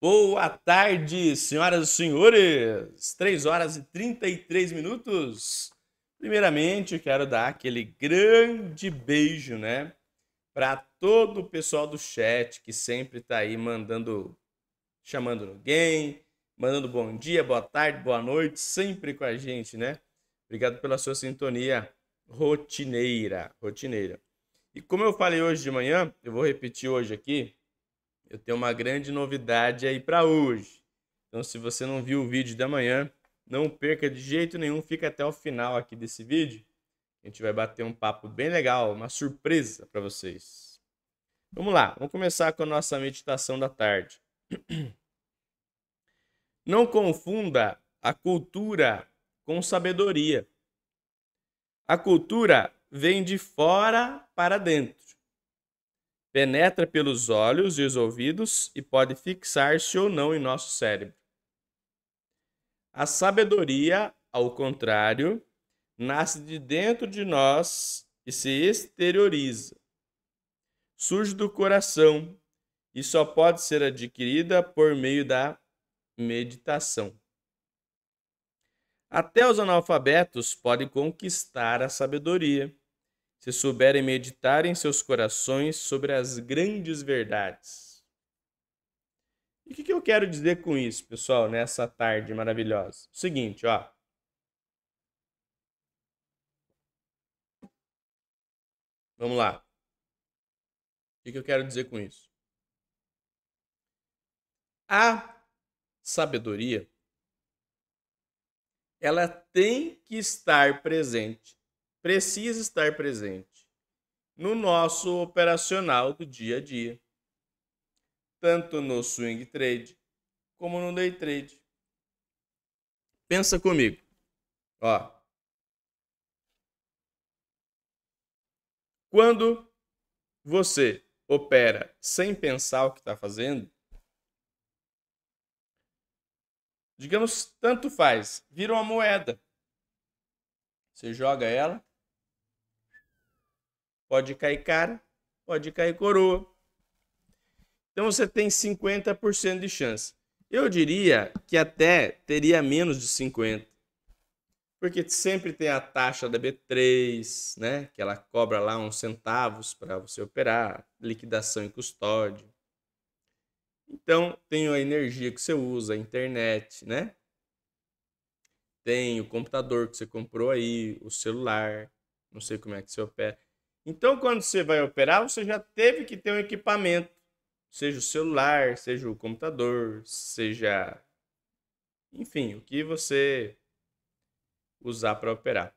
Boa tarde, senhoras e senhores! 3 horas e 33 minutos. Primeiramente, eu quero dar aquele grande beijo, né? Para todo o pessoal do chat que sempre tá aí mandando, chamando ninguém, mandando bom dia, boa tarde, boa noite, sempre com a gente, né? Obrigado pela sua sintonia rotineira, rotineira. E como eu falei hoje de manhã, eu vou repetir hoje aqui, eu tenho uma grande novidade aí para hoje. Então, se você não viu o vídeo da manhã, não perca de jeito nenhum, fica até o final aqui desse vídeo. A gente vai bater um papo bem legal, uma surpresa para vocês. Vamos lá, vamos começar com a nossa meditação da tarde. Não confunda a cultura com sabedoria. A cultura vem de fora para dentro penetra pelos olhos e os ouvidos e pode fixar-se ou não em nosso cérebro. A sabedoria, ao contrário, nasce de dentro de nós e se exterioriza. Surge do coração e só pode ser adquirida por meio da meditação. Até os analfabetos podem conquistar a sabedoria se souberem meditar em seus corações sobre as grandes verdades. E o que, que eu quero dizer com isso, pessoal, nessa tarde maravilhosa? O seguinte, ó. Vamos lá. O que, que eu quero dizer com isso? A sabedoria ela tem que estar presente precisa estar presente no nosso operacional do dia a dia, tanto no swing trade como no day trade. Pensa comigo. Ó. Quando você opera sem pensar o que está fazendo, digamos, tanto faz, vira uma moeda. Você joga ela, Pode cair cara, pode cair coroa. Então você tem 50% de chance. Eu diria que até teria menos de 50. Porque sempre tem a taxa da B3, né? Que ela cobra lá uns centavos para você operar, liquidação e custódia. Então, tem a energia que você usa, a internet, né? Tem o computador que você comprou aí, o celular, não sei como é que você opera. Então, quando você vai operar, você já teve que ter um equipamento, seja o celular, seja o computador, seja. Enfim, o que você usar para operar.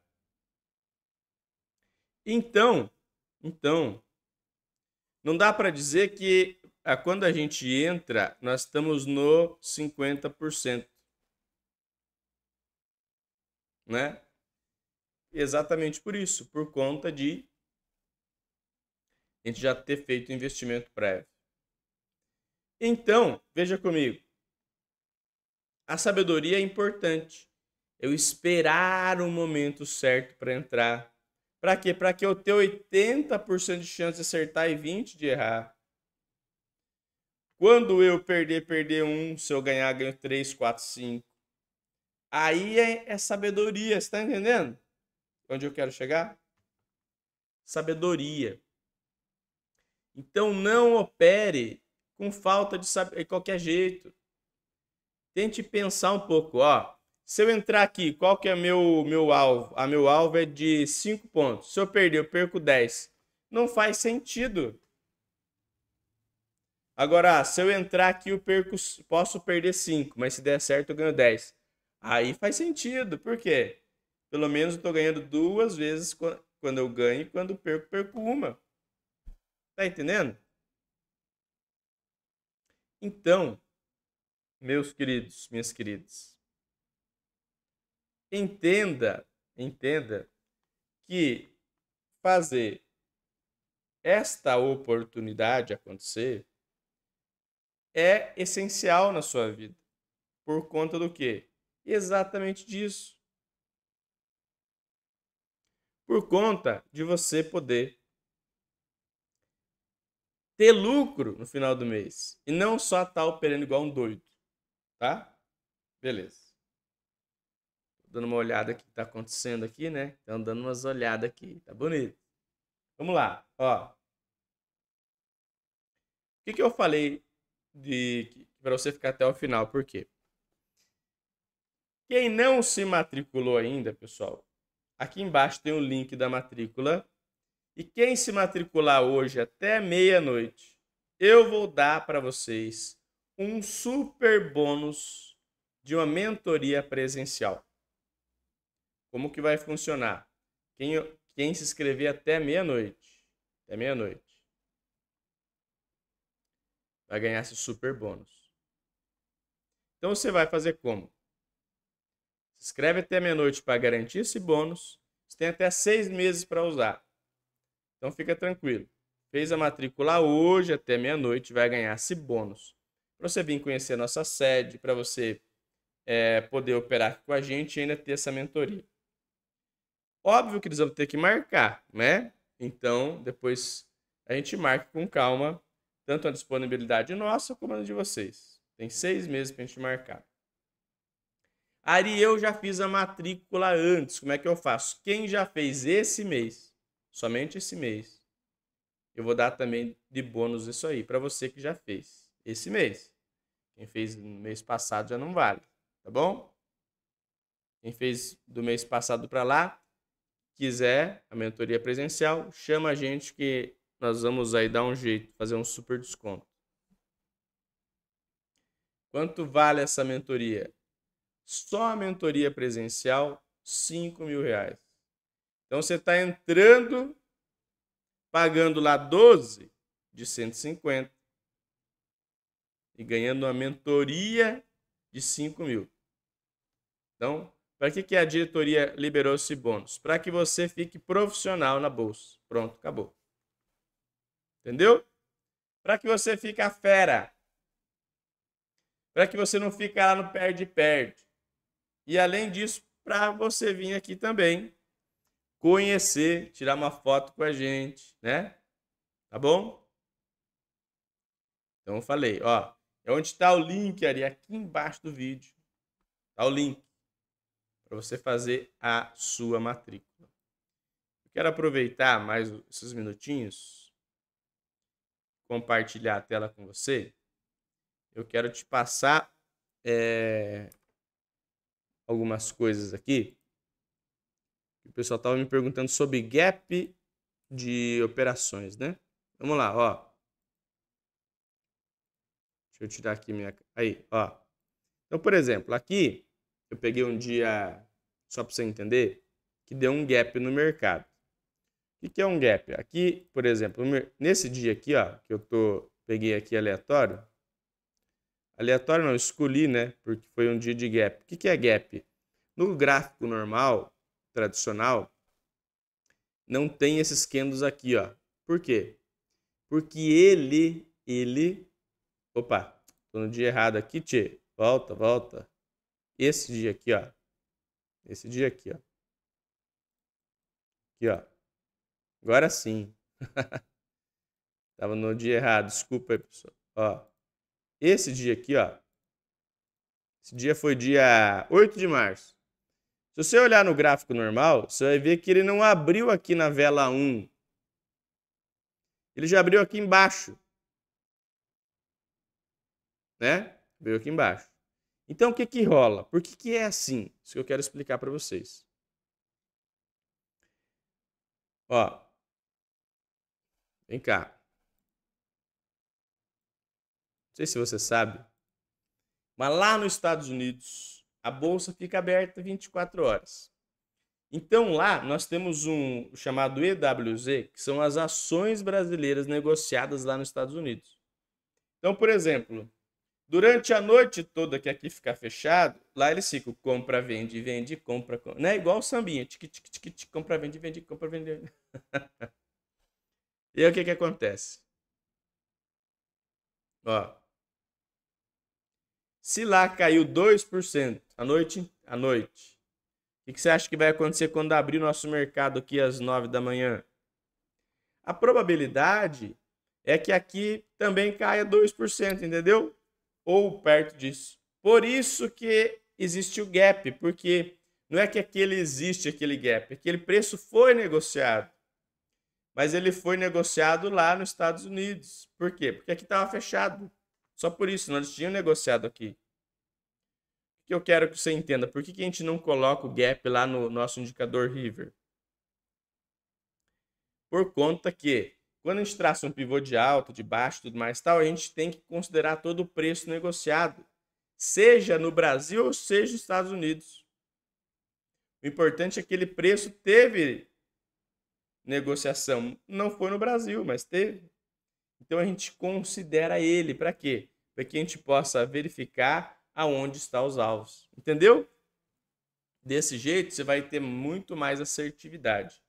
Então, então, não dá para dizer que ah, quando a gente entra, nós estamos no 50%. Né? Exatamente por isso, por conta de a gente já ter feito o investimento prévio. Então, veja comigo. A sabedoria é importante. Eu esperar o momento certo para entrar. Para quê? Para que eu tenha 80% de chance de acertar e 20% de errar. Quando eu perder, perder um. Se eu ganhar, ganho 3, 4, 5. Aí é, é sabedoria. Você está entendendo? Onde eu quero chegar? Sabedoria. Então não opere com falta de saber de qualquer jeito. Tente pensar um pouco, ó. Se eu entrar aqui, qual que é meu meu alvo? A ah, meu alvo é de 5 pontos. Se eu perder, eu perco 10. Não faz sentido. Agora, ah, se eu entrar aqui, eu perco, posso perder 5, mas se der certo, eu ganho 10. Aí faz sentido. Por quê? Pelo menos eu estou ganhando duas vezes quando eu ganho, quando perco, perco uma. Tá entendendo? Então, meus queridos, minhas queridas, entenda, entenda que fazer esta oportunidade acontecer é essencial na sua vida. Por conta do quê? Exatamente disso. Por conta de você poder ter lucro no final do mês. E não só estar tá operando igual um doido. Tá? Beleza. dando uma olhada aqui que tá acontecendo aqui, né? Estão dando umas olhadas aqui. Tá bonito. Vamos lá, ó. O que, que eu falei de para você ficar até o final? Por quê? Quem não se matriculou ainda, pessoal, aqui embaixo tem o link da matrícula e quem se matricular hoje até meia-noite, eu vou dar para vocês um super bônus de uma mentoria presencial. Como que vai funcionar? Quem, quem se inscrever até meia-noite, até meia-noite, vai ganhar esse super bônus. Então você vai fazer como? Se inscreve até meia-noite para garantir esse bônus. Você tem até seis meses para usar. Então fica tranquilo. Fez a matrícula hoje até meia-noite, vai ganhar esse bônus. Para você vir conhecer a nossa sede, para você é, poder operar com a gente e ainda ter essa mentoria. Óbvio que eles vão ter que marcar, né? Então, depois a gente marca com calma tanto a disponibilidade nossa como a de vocês. Tem seis meses para a gente marcar. Ari, eu já fiz a matrícula antes. Como é que eu faço? Quem já fez esse mês somente esse mês. Eu vou dar também de bônus isso aí para você que já fez esse mês. Quem fez no mês passado já não vale, tá bom? Quem fez do mês passado para lá, quiser a mentoria presencial, chama a gente que nós vamos aí dar um jeito, fazer um super desconto. Quanto vale essa mentoria? Só a mentoria presencial, 5 mil reais. Então você está entrando, pagando lá 12 de 150 e ganhando uma mentoria de 5 mil. Então, para que, que a diretoria liberou esse bônus? Para que você fique profissional na bolsa. Pronto, acabou. Entendeu? Para que você fique a fera. Para que você não fique lá no perde-perde. E além disso, para você vir aqui também conhecer, tirar uma foto com a gente, né? Tá bom? Então eu falei, ó, é onde está o link, ali aqui embaixo do vídeo. Tá o link para você fazer a sua matrícula. Eu quero aproveitar mais esses minutinhos, compartilhar a tela com você. Eu quero te passar é, algumas coisas aqui o pessoal estava me perguntando sobre gap de operações, né? Vamos lá, ó. Deixa eu tirar aqui minha... Aí, ó. Então, por exemplo, aqui eu peguei um dia, só para você entender, que deu um gap no mercado. O que é um gap? Aqui, por exemplo, nesse dia aqui, ó, que eu tô, peguei aqui aleatório. Aleatório não, escolhi, né? Porque foi um dia de gap. O que é gap? No gráfico normal, tradicional, não tem esses candles aqui, ó. Por quê? Porque ele, ele... Opa, tô no dia errado aqui, tchê. Volta, volta. Esse dia aqui, ó. Esse dia aqui, ó. Aqui, ó. Agora sim. Tava no dia errado, desculpa aí, pessoal. Ó. Esse dia aqui, ó. Esse dia foi dia 8 de março. Se você olhar no gráfico normal, você vai ver que ele não abriu aqui na vela 1. Ele já abriu aqui embaixo. Né? Veio aqui embaixo. Então, o que que rola? Por que, que é assim? Isso que eu quero explicar para vocês. Ó. Vem cá. Não sei se você sabe, mas lá nos Estados Unidos, a bolsa fica aberta 24 horas. Então lá nós temos um chamado EWZ, que são as ações brasileiras negociadas lá nos Estados Unidos. Então, por exemplo, durante a noite toda que aqui fica fechado, lá eles ficam compra, vende, vende, compra, compra Não é Igual o sambinha, tic, tic, tic, tic, compra, vende, vende, compra, vende. e aí o que que acontece? Ó, se lá caiu 2% à noite, à noite. O que você acha que vai acontecer quando abrir o nosso mercado aqui às 9 da manhã? A probabilidade é que aqui também caia 2%, entendeu? Ou perto disso. Por isso que existe o gap, porque não é que aquele existe aquele gap, aquele preço foi negociado. Mas ele foi negociado lá nos Estados Unidos. Por quê? Porque aqui estava fechado. Só por isso, nós tínhamos negociado aqui. O que eu quero que você entenda? Por que, que a gente não coloca o gap lá no nosso indicador River? Por conta que, quando a gente traça um pivô de alto, de baixo, tudo mais tal, a gente tem que considerar todo o preço negociado, seja no Brasil ou seja nos Estados Unidos. O importante é que aquele preço teve negociação. Não foi no Brasil, mas teve. Então a gente considera ele para quê? para que a gente possa verificar aonde estão os alvos. Entendeu? Desse jeito, você vai ter muito mais assertividade.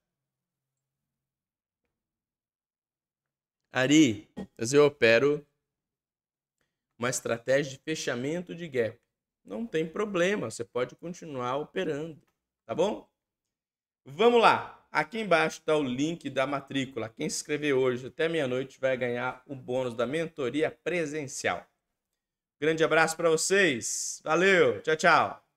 Ari, mas eu opero uma estratégia de fechamento de gap. Não tem problema, você pode continuar operando, tá bom? Vamos lá. Aqui embaixo está o link da matrícula. Quem se inscrever hoje até meia-noite vai ganhar o bônus da mentoria presencial. Grande abraço para vocês. Valeu. Tchau, tchau.